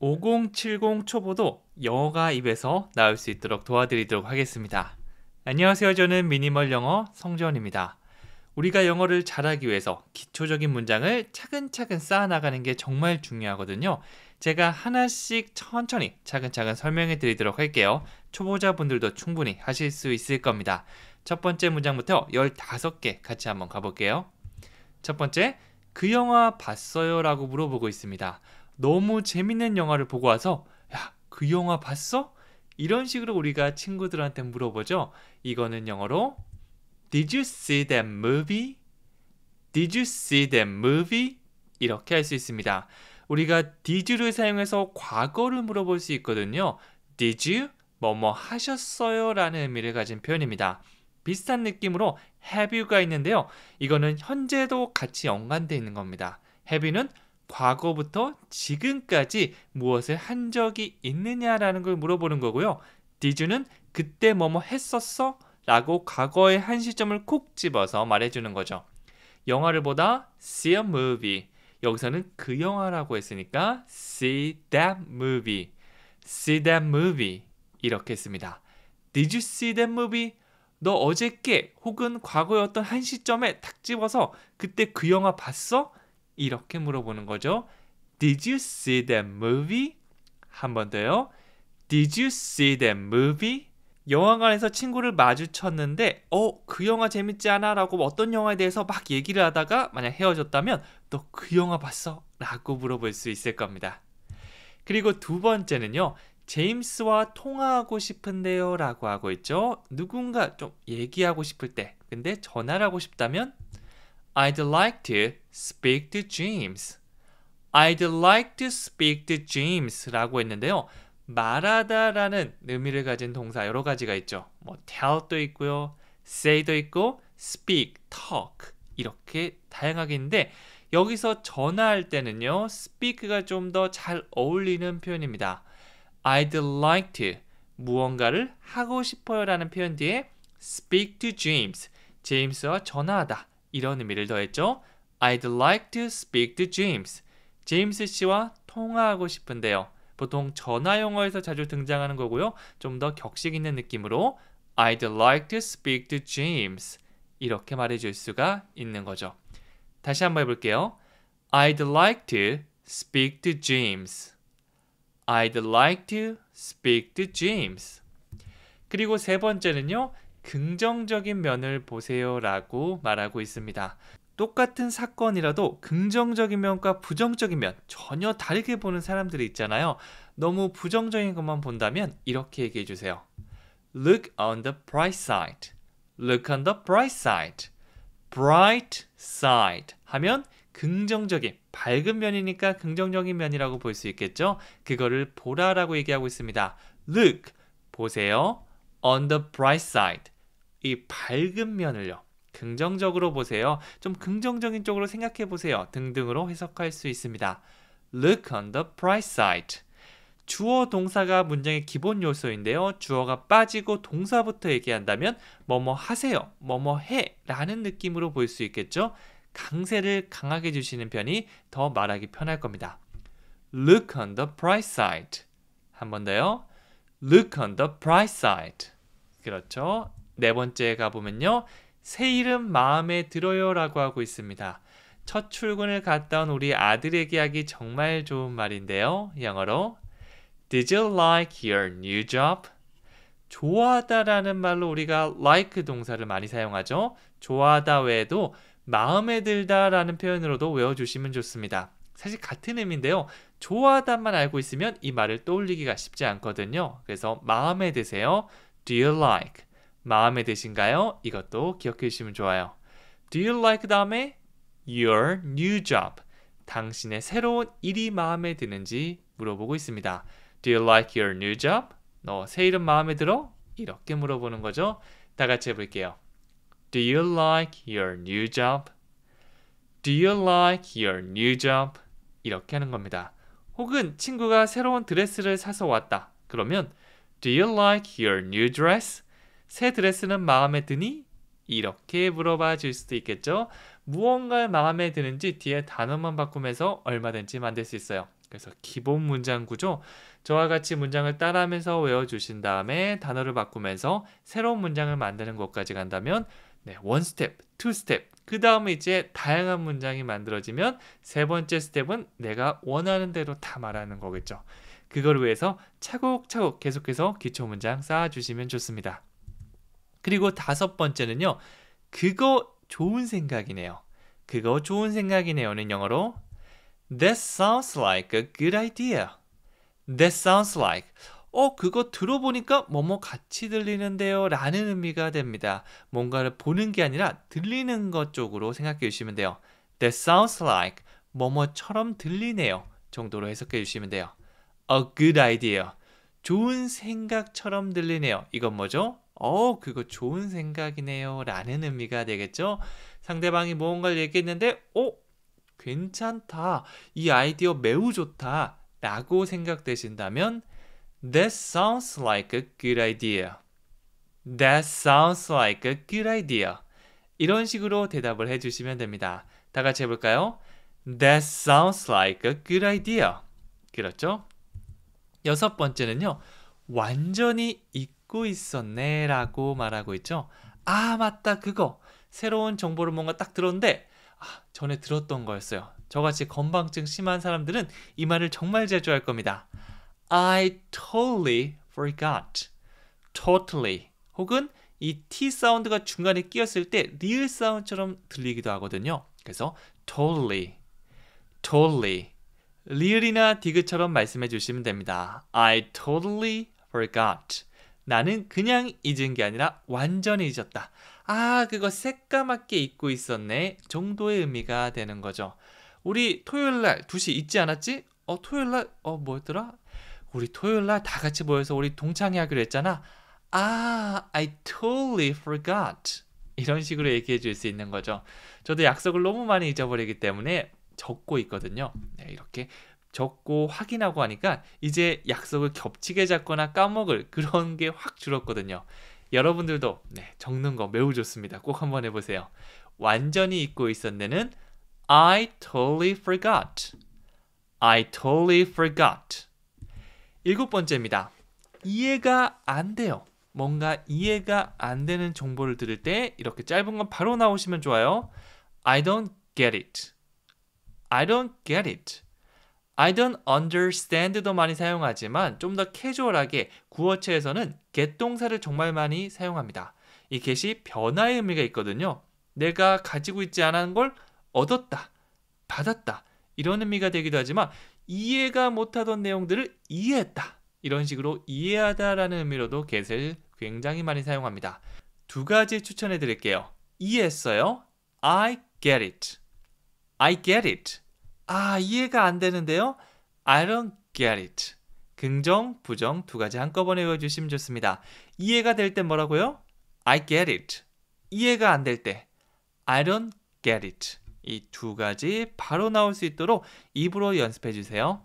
5070 초보도 영어가 입에서 나올 수 있도록 도와드리도록 하겠습니다. 안녕하세요. 저는 미니멀 영어 성재원입니다. 우리가 영어를 잘하기 위해서 기초적인 문장을 차근차근 쌓아나가는 게 정말 중요하거든요. 제가 하나씩 천천히 차근차근 설명해 드리도록 할게요. 초보자분들도 충분히 하실 수 있을 겁니다. 첫 번째 문장부터 15개 같이 한번 가볼게요. 첫 번째, 그 영화 봤어요? 라고 물어보고 있습니다. 너무 재밌는 영화를 보고 와서 야, 그 영화 봤어? 이런 식으로 우리가 친구들한테 물어보죠. 이거는 영어로 Did you see that movie? Did you see that movie? 이렇게 할 수 있습니다. 우리가 did를 사용해서 과거를 물어볼 수 있거든요. Did you 뭐 뭐 하셨어요? 라는 의미를 가진 표현입니다. 비슷한 느낌으로 have you가 있는데요. 이거는 현재도 같이 연관되어 있는 겁니다. have you는 과거부터 지금까지 무엇을 한 적이 있느냐라는 걸 물어보는 거고요. 디즈는 그때 뭐뭐 했었어? 라고 과거의 한 시점을 콕 집어서 말해주는 거죠. 영화를 보다 see a movie. 여기서는 그 영화라고 했으니까 see that movie. see that movie. 이렇게 했습니다. Did you see that movie? 너어제께 혹은 과거의 어떤 한 시점에 탁 집어서 그때 그 영화 봤어? 이렇게 물어보는 거죠. Did you see that movie? 한 번 더요. Did you see that movie? 영화관에서 친구를 마주쳤는데 어그 영화 재밌지 않아? 라고 어떤 영화에 대해서 막 얘기를 하다가 만약 헤어졌다면 너 그 영화 봤어? 라고 물어볼 수 있을 겁니다. 그리고 두 번째는요. 제임스와 통화하고 싶은데요 라고 하고 있죠. 누군가 좀 얘기하고 싶을 때 근데 전화를 하고 싶다면 I'd like to speak to James. I'd like to speak to James라고 했는데요. 말하다라는 의미를 가진 동사 여러 가지가 있죠. 뭐 tell도 있고요. say도 있고 speak, talk 이렇게 다양하게 있는데 여기서 전화할 때는요. speak가 좀 더 잘 어울리는 표현입니다. I'd like to 무언가를 하고 싶어요라는 표현 뒤에 speak to James, 제임스와 전화하다 이런 의미를 더했죠. I'd like to speak to James. 제임스 씨와 통화하고 싶은데요. 보통 전화 영어에서 자주 등장하는 거고요. 좀 더 격식 있는 느낌으로 I'd like to speak to James 이렇게 말해줄 수가 있는 거죠. 다시 한번 해볼게요. I'd like to speak to James. I'd like to speak to James. 그리고 세 번째는요. 긍정적인 면을 보세요라고 말하고 있습니다. 똑같은 사건이라도 긍정적인 면과 부정적인 면 전혀 다르게 보는 사람들이 있잖아요. 너무 부정적인 것만 본다면 이렇게 얘기해 주세요. Look on the bright side. Look on the bright side. Bright side 하면 긍정적인 밝은 면이니까 긍정적인 면이라고 볼 수 있겠죠. 그거를 보라라고 얘기하고 있습니다. Look 보세요. on the bright side 이 밝은 면을요. 긍정적으로 보세요. 좀 긍정적인 쪽으로 생각해 보세요. 등등으로 해석할 수 있습니다. Look on the bright side. 주어 동사가 문장의 기본 요소인데요. 주어가 빠지고 동사부터 얘기한다면 뭐뭐 하세요, 뭐뭐 해 라는 느낌으로 볼 수 있겠죠. 강세를 강하게 주시는 편이 더 말하기 편할 겁니다. Look on the bright side. 한 번 더요. look on the bright side. 그렇죠. 네 번째 가보면요. 새 이름 마음에 들어요 라고 하고 있습니다. 첫 출근을 갔다 온 우리 아들에게 하기 정말 좋은 말인데요. 영어로 Did you like your new job? 좋아하다라는 말로 우리가 like 동사를 많이 사용하죠. 좋아하다 외에도 마음에 들다라는 표현으로도 외워주시면 좋습니다. 사실 같은 의미인데요. 좋아하단만 알고 있으면 이 말을 떠올리기가 쉽지 않거든요. 그래서 마음에 드세요. Do you like? 마음에 드신가요? 이것도 기억해 주시면 좋아요. Do you like 다음에 your new job? 당신의 새로운 일이 마음에 드는지 물어보고 있습니다. Do you like your new job? 너 새 이름 마음에 들어? 이렇게 물어보는 거죠. 다 같이 해볼게요. Do you like your new job? Do you like your new job? 이렇게 하는 겁니다. 혹은 친구가 새로운 드레스를 사서 왔다. 그러면 Do you like your new dress? 새 드레스는 마음에 드니? 이렇게 물어봐 줄 수도 있겠죠. 무언가를 마음에 드는지 뒤에 단어만 바꾸면서 얼마든지 만들 수 있어요. 그래서 기본 문장 구조 저와 같이 문장을 따라하면서 외워 주신 다음에 단어를 바꾸면서 새로운 문장을 만드는 것까지 간다면 네, 원 스텝, 투 스텝. 그 다음에 이제 다양한 문장이 만들어지면 세 번째 스텝은 내가 원하는 대로 다 말하는 거겠죠. 그걸 위해서 차곡차곡 계속해서 기초 문장 쌓아주시면 좋습니다. 그리고 다섯 번째는요. 그거 좋은 생각이네요. 그거 좋은 생각이네요는 영어로 That sounds like a good idea. That sounds like 어, 그거 들어보니까 뭐뭐 같이 들리는데요. 라는 의미가 됩니다. 뭔가를 보는 게 아니라 들리는 것 쪽으로 생각해 주시면 돼요. That sounds like 뭐뭐처럼 들리네요. 정도로 해석해 주시면 돼요. A good idea. 좋은 생각처럼 들리네요. 이건 뭐죠? 어, 그거 좋은 생각이네요. 라는 의미가 되겠죠? 상대방이 무언가를 얘기했는데, 어, 괜찮다. 이 아이디어 매우 좋다. 라고 생각되신다면, That sounds like a good idea. That sounds like a good idea. 이런 식으로 대답을 해주시면 됩니다. 다 같이 해볼까요? That sounds like a good idea. 그렇죠? 여섯 번째는요. 완전히 잊고 있었네 라고 말하고 있죠. 아 맞다 그거. 새로운 정보를 뭔가 딱 들었는데 아, 전에 들었던 거였어요. 저같이 건방증 심한 사람들은 이 말을 정말 제조할 겁니다. I totally forgot. totally 혹은 이 T 사운드가 중간에 끼었을 때 리을 사운드처럼 들리기도 하거든요. 그래서 totally, totally 리을이나 디귿처럼 말씀해 주시면 됩니다. I totally forgot. 나는 그냥 잊은 게 아니라 완전히 잊었다. 아, 그거 새까맣게 잊고 있었네 정도의 의미가 되는 거죠. 우리 토요일 날 2시 잊지 않았지? 어, 토요일 날, 어, 뭐였더라? 우리 토요일 날 다 같이 모여서 우리 동창회 하기로 했잖아. 아, I totally forgot. 이런 식으로 얘기해 줄 수 있는 거죠. 저도 약속을 너무 많이 잊어버리기 때문에 적고 있거든요. 네, 이렇게 적고 확인하고 하니까 이제 약속을 겹치게 잡거나 까먹을 그런 게 확 줄었거든요. 여러분들도 네, 적는 거 매우 좋습니다. 꼭 한번 해보세요. 완전히 잊고 있었네는 I totally forgot. I totally forgot. 일곱 번째입니다. 이해가 안 돼요. 뭔가 이해가 안 되는 정보를 들을 때 이렇게 짧은 건 바로 나오시면 좋아요. I don't get it. I don't get it. I don't understand도 많이 사용하지만 좀 더 캐주얼하게 구어체에서는 get 동사를 정말 많이 사용합니다. 이 get이 변화의 의미가 있거든요. 내가 가지고 있지 않은 걸 얻었다, 받았다 이런 의미가 되기도 하지만 이해가 못하던 내용들을 이해했다. 이런 식으로 이해하다라는 의미로도 get을 굉장히 많이 사용합니다. 두 가지 추천해 드릴게요. 이해했어요? I get it. I get it. 아, 이해가 안 되는데요? I don't get it. 긍정, 부정 두 가지 한꺼번에 외워주시면 좋습니다. 이해가 될 때 뭐라고요? I get it. 이해가 안 될 때 I don't get it. 이두 가지 바로 나올 수 있도록 입으로 연습해 주세요.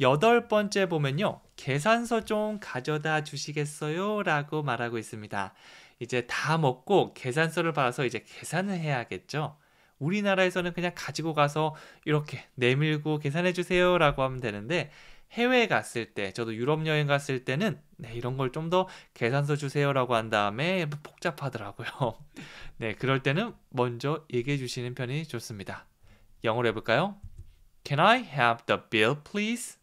여덟 번째 보면요. 계산서 좀 가져다 주시겠어요? 라고 말하고 있습니다. 이제 다 먹고 계산서를 받아서 이제 계산을 해야겠죠. 우리나라에서는 그냥 가지고 가서 이렇게 내밀고 계산해 주세요 라고 하면 되는데 해외 갔을 때 저도 유럽 여행 갔을 때는 네, 이런 걸 좀 더 계산서 주세요라고 한 다음에 복잡하더라고요. 네, 그럴 때는 먼저 얘기해 주시는 편이 좋습니다. 영어로 해볼까요? Can I have the bill, please?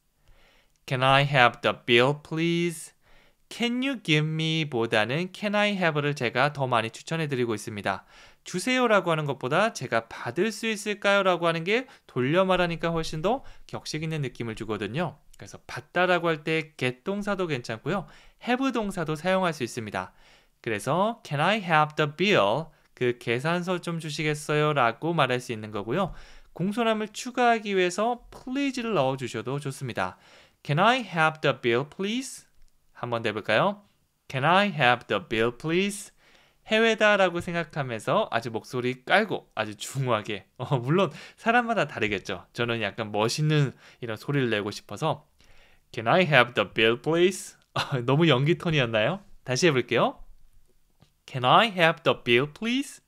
Can I have the bill, please? Can you give me 보다는 Can I have를 제가 더 많이 추천해 드리고 있습니다. 주세요라고 하는 것보다 제가 받을 수 있을까요라고 하는 게 돌려 말하니까 훨씬 더 격식 있는 느낌을 주거든요. 그래서 받다라고 할 때 get 동사도 괜찮고요. have 동사도 사용할 수 있습니다. 그래서 can I have the bill? 그 계산서 좀 주시겠어요라고 말할 수 있는 거고요. 공손함을 추가하기 위해서 please를 넣어 주셔도 좋습니다. Can I have the bill please? 한번 해 볼까요? Can I have the bill please? 해외다라고 생각하면서 아주 목소리 깔고 아주 중후하게 어, 물론 사람마다 다르겠죠. 저는 약간 멋있는 이런 소리를 내고 싶어서 Can I have the bill please? 어, 너무 연기 톤이었나요? 다시 해볼게요. Can I have the bill please?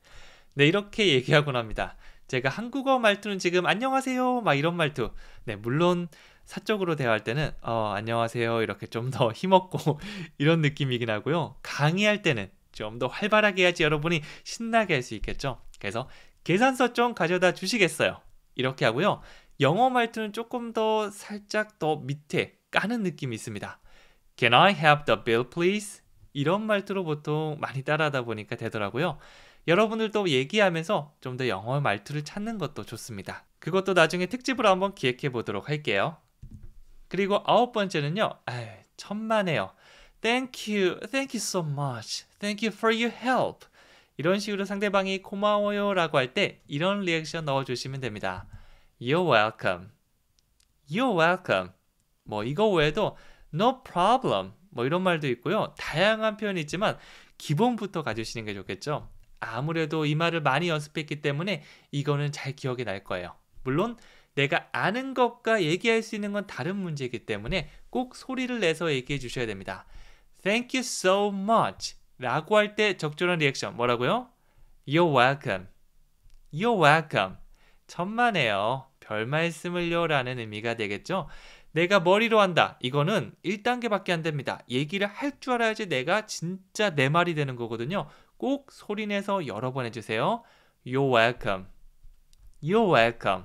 네 이렇게 얘기하곤 합니다. 제가 한국어 말투는 지금 안녕하세요 막 이런 말투. 네 물론 사적으로 대화할 때는 어 안녕하세요 이렇게 좀 더 힘없고 이런 느낌이긴 하고요. 강의할 때는 좀더 활발하게 해야지 여러분이 신나게 할 수 있겠죠. 그래서 계산서 좀 가져다 주시겠어요. 이렇게 하고요. 영어 말투는 조금 더 살짝 더 밑에 까는 느낌이 있습니다. Can I have the bill please? 이런 말투로 보통 많이 따라하다 보니까 되더라고요. 여러분들도 얘기하면서 좀 더 영어 말투를 찾는 것도 좋습니다. 그것도 나중에 특집으로 한번 기획해 보도록 할게요. 그리고 아홉 번째는요. 아유, 천만에요. Thank you, thank you so much, thank you for your help. 이런 식으로 상대방이 고마워요 라고 할 때 이런 리액션 넣어주시면 됩니다. You're welcome. You're welcome. 뭐 이거 외에도 no problem 뭐 이런 말도 있고요. 다양한 표현이 있지만 기본부터 가지시는 게 좋겠죠. 아무래도 이 말을 많이 연습했기 때문에 이거는 잘 기억이 날 거예요. 물론 내가 아는 것과 얘기할 수 있는 건 다른 문제이기 때문에 꼭 소리를 내서 얘기해 주셔야 됩니다. Thank you so much. 라고 할 때 적절한 리액션 뭐라고요? You're welcome. You're welcome. 천만에요. 별 말씀을요. 라는 의미가 되겠죠. 내가 머리로 한다. 이거는 1단계밖에 안 됩니다. 얘기를 할 줄 알아야지 내가 진짜 내 말이 되는 거거든요. 꼭 소리내서 여러 번 해주세요. You're welcome. You're welcome.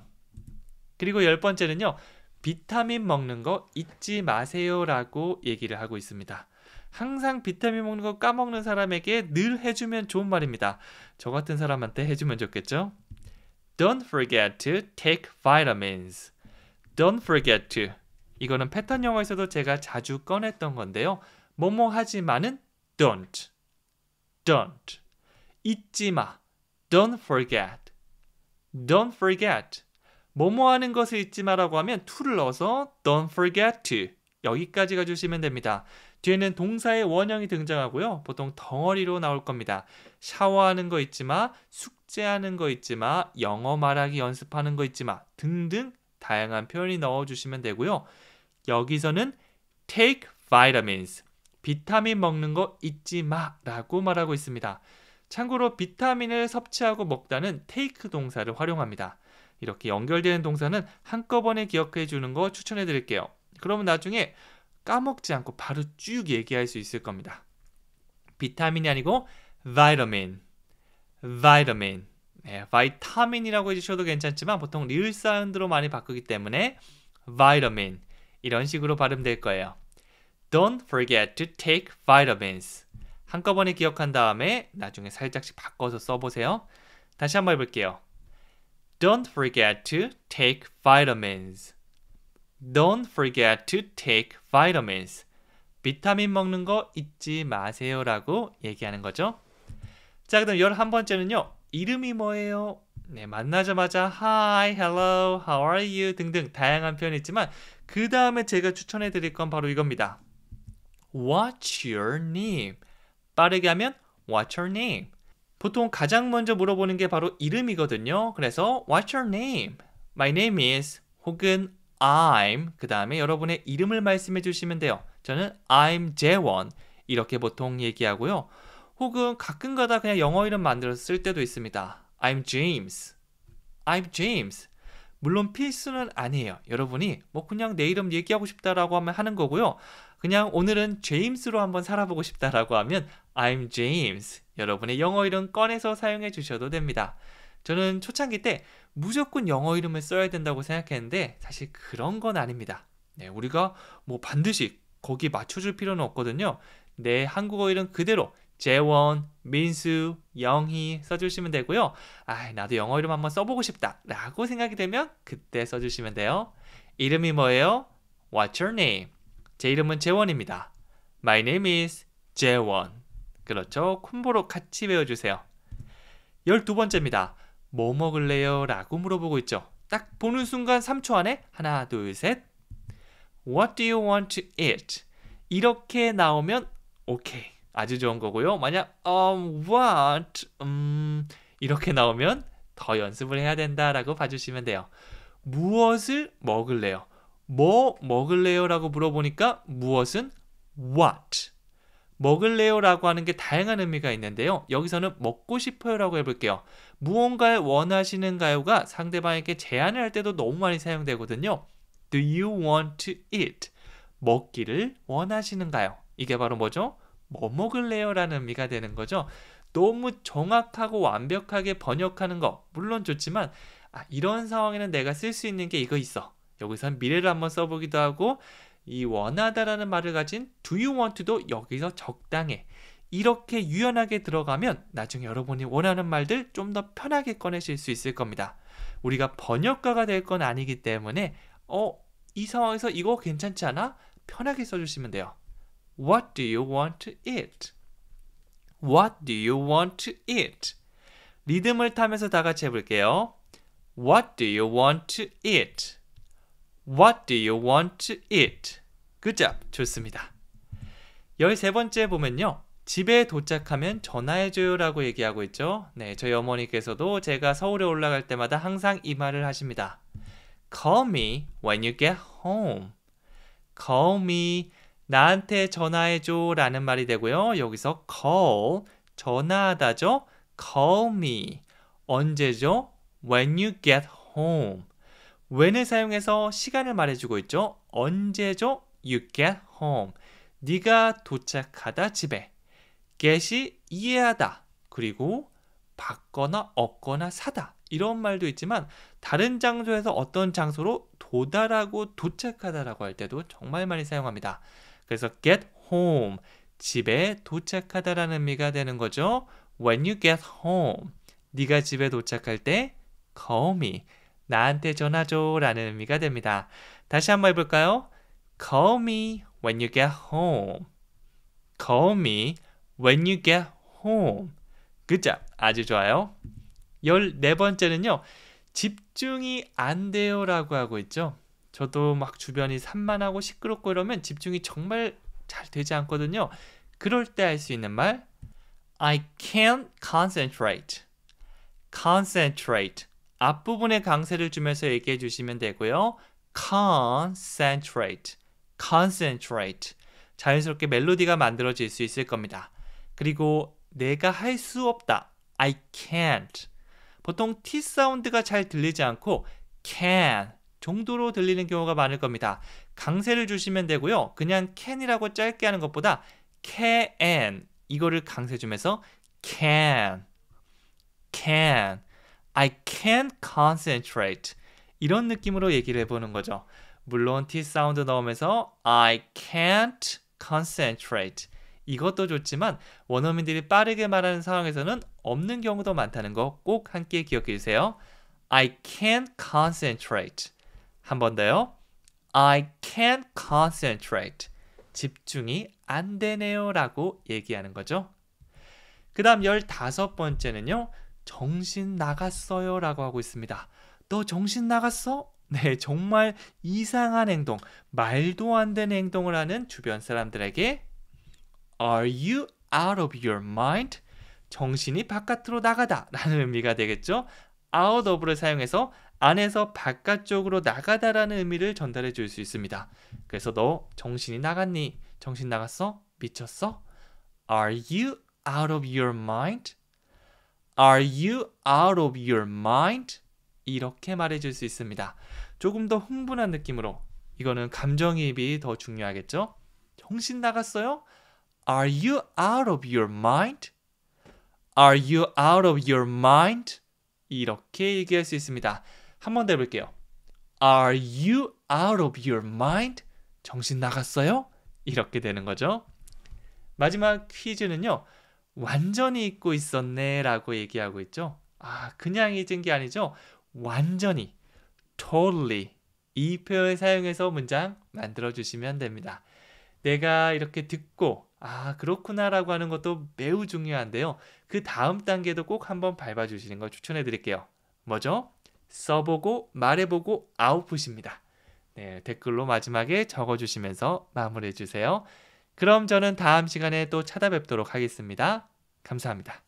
그리고 열 번째는요. 비타민 먹는 거 잊지 마세요라고 얘기를 하고 있습니다. 항상 비타민 먹는 거 까먹는 사람에게 늘 해주면 좋은 말입니다. 저 같은 사람한테 해주면 좋겠죠? Don't forget to take vitamins. Don't forget to. 이거는 패턴 영어에서도 제가 자주 꺼냈던 건데요. 뭐뭐 하지마는 don't. Don't. 잊지 마. Don't forget. Don't forget. 뭐뭐 하는 것을 잊지 마라고 하면 to를 넣어서 don't forget to. 여기까지 가주시면 됩니다. 뒤에는 동사의 원형이 등장하고요. 보통 덩어리로 나올 겁니다. 샤워하는 거 있지마, 숙제하는 거 있지마, 영어 말하기 연습하는 거 있지마 등등 다양한 표현이 넣어주시면 되고요. 여기서는 take vitamins, 비타민 먹는 거 잊지마 라고 말하고 있습니다. 참고로 비타민을 섭취하고 먹다는 take 동사를 활용합니다. 이렇게 연결되는 동사는 한꺼번에 기억해 주는 거 추천해 드릴게요. 그러면 나중에 까먹지 않고 바로 쭉 얘기할 수 있을 겁니다. 비타민이 아니고 바이민바이민 네, 바이타민이라고 해주셔도 괜찮지만 보통 리을 사운드로 많이 바꾸기 때문에 바이민 이런 식으로 발음될 거예요. Don't forget to take vitamins. 한꺼번에 기억한 다음에 나중에 살짝씩 바꿔서 써보세요. 다시 한번 해볼게요. Don't forget to take vitamins. Don't forget to take vitamins. 비타민 먹는 거 잊지 마세요라고 얘기하는 거죠. 자, 그럼음 열한 번째는요. 이름이 뭐예요? 네, 만나자마자 hi, hello, how are you 등등 다양한 표현이 있지만 그 다음에 제가 추천해 드릴 건 바로 이겁니다. What's your name? 빠르게 하면 What's your name? 보통 가장 먼저 물어보는 게 바로 이름이거든요. 그래서 What's your name? My name is 혹은 I'm 그 다음에 여러분의 이름을 말씀해 주시면 돼요. 저는 I'm 재원 이렇게 보통 얘기하고요. 혹은 가끔가다 그냥 영어 이름 만들어서 쓸 때도 있습니다. I'm James. I'm James. 물론 필수는 아니에요. 여러분이 뭐 그냥 내 이름 얘기하고 싶다라고 하면 하는 거고요. 그냥 오늘은 제임스로 한번 살아보고 싶다라고 하면 I'm James. 여러분의 영어 이름 꺼내서 사용해 주셔도 됩니다. 저는 초창기 때 무조건 영어 이름을 써야 된다고 생각했는데 사실 그런 건 아닙니다. 네, 우리가 뭐 반드시 거기 맞춰줄 필요는 없거든요. 내 한국어 이름 그대로 재원, 민수, 영희 써주시면 되고요. 아, 나도 영어 이름 한번 써보고 싶다 라고 생각이 되면 그때 써주시면 돼요. 이름이 뭐예요? What's your name? 제 이름은 재원입니다. My name is 재원. 그렇죠. 콤보로 같이 외워주세요. 1 2 번째입니다. 뭐 먹을래요? 라고 물어보고 있죠. 딱 보는 순간 3초 안에 하나, 둘, 셋. What do you want to eat? 이렇게 나오면 오케이. 아주 좋은 거고요. 만약 um, what 음, 이렇게 나오면 더 연습을 해야 된다라고 봐주시면 돼요. 무엇을 먹을래요? 뭐 먹을래요? 라고 물어보니까 무엇은 what 먹을래요라고 하는 게 다양한 의미가 있는데요. 여기서는 먹고 싶어요라고 해볼게요. 무언가를 원하시는가요가 상대방에게 제안을 할 때도 너무 많이 사용되거든요. Do you want to eat? 먹기를 원하시는가요? 이게 바로 뭐죠? 뭐 먹을래요라는 의미가 되는 거죠. 너무 정확하고 완벽하게 번역하는 거 물론 좋지만 아, 이런 상황에는 내가 쓸 수 있는 게 이거 있어. 여기선 미래를 한번 써보기도 하고 이 원하다라는 말을 가진 do you want 도 여기서 적당해. 이렇게 유연하게 들어가면 나중에 여러분이 원하는 말들 좀 더 편하게 꺼내실 수 있을 겁니다. 우리가 번역가가 될 건 아니기 때문에 어, 이 상황에서 이거 괜찮지 않아? 편하게 써주시면 돼요. What do you want to eat? What do you want to eat? 리듬을 타면서 다 같이 해볼게요. What do you want to eat? What do you want to eat? 그잡 좋습니다. 13번째 보면요. 집에 도착하면 전화해줘요라고 얘기하고 있죠. 네, 저희 어머니께서도 제가 서울에 올라갈 때마다 항상 이 말을 하십니다. Call me when you get home. Call me 나한테 전화해줘 라는 말이 되고요. 여기서 call 전화하다죠. Call me 언제죠? When you get home. when을 사용해서 시간을 말해주고 있죠. 언제죠? You get home. 네가 도착하다 집에. get이 이해하다. 그리고 받거나 얻거나 사다. 이런 말도 있지만 다른 장소에서 어떤 장소로 도달하고 도착하다라고 할 때도 정말 많이 사용합니다. 그래서 get home. 집에 도착하다라는 의미가 되는 거죠. When you get home. 네가 집에 도착할 때 call me. 나한테 전화 줘라는 의미가 됩니다. 다시 한 번 해볼까요? Call me when you get home. Call me when you get home. 그죠? 아주 좋아요. 14번째는요. 집중이 안 돼요라고 하고 있죠. 저도 막 주변이 산만하고 시끄럽고 이러면 집중이 정말 잘 되지 않거든요. 그럴 때 할 수 있는 말 I can't concentrate. concentrate. 앞부분에 강세를 주면서 얘기해 주시면 되고요. concentrate, concentrate. 자연스럽게 멜로디가 만들어질 수 있을 겁니다. 그리고 내가 할 수 없다. I can't. 보통 T 사운드가 잘 들리지 않고 can 정도로 들리는 경우가 많을 겁니다. 강세를 주시면 되고요. 그냥 can이라고 짧게 하는 것보다 can 이거를 강세 주면서 can can I can't concentrate. 이런 느낌으로 얘기를 해보는 거죠. 물론 T 사운드 넣으면서 I can't concentrate. 이것도 좋지만 원어민들이 빠르게 말하는 상황에서는 없는 경우도 많다는 거 꼭 함께 기억해 주세요. I can't concentrate. 한 번 더요. I can't concentrate. 집중이 안 되네요 라고 얘기하는 거죠. 그 다음 1 5 번째는요. 정신 나갔어요 라고 하고 있습니다. 너 정신 나갔어? 네, 정말 이상한 행동, 말도 안 되는 행동을 하는 주변 사람들에게 Are you out of your mind? 정신이 바깥으로 나가다 라는 의미가 되겠죠. out of를 사용해서 안에서 바깥쪽으로 나가다라는 의미를 전달해 줄 수 있습니다. 그래서 너 정신이 나갔니? 정신 나갔어? 미쳤어? Are you out of your mind? Are you out of your mind? 이렇게 말해줄 수 있습니다. 조금 더 흥분한 느낌으로 이거는 감정이입이 더 중요하겠죠? 정신 나갔어요? Are you out of your mind? Are you out of your mind? 이렇게 얘기할 수 있습니다. 한번더 해볼게요. Are you out of your mind? 정신 나갔어요? 이렇게 되는 거죠. 마지막 퀴즈는요. 완전히 잊고 있었네라고 얘기하고 있죠. 아, 그냥 잊은 게 아니죠. 완전히 totally 이 표현 사용해서 문장 만들어 주시면 됩니다. 내가 이렇게 듣고 아, 그렇구나라고 하는 것도 매우 중요한데요. 그 다음 단계도 꼭 한번 밟아 주시는 걸 추천해 드릴게요. 뭐죠? 써보고 말해보고 아웃풋입니다. 네, 댓글로 마지막에 적어 주시면서 마무리해 주세요. 그럼 저는 다음 시간에 또 찾아뵙도록 하겠습니다. 감사합니다.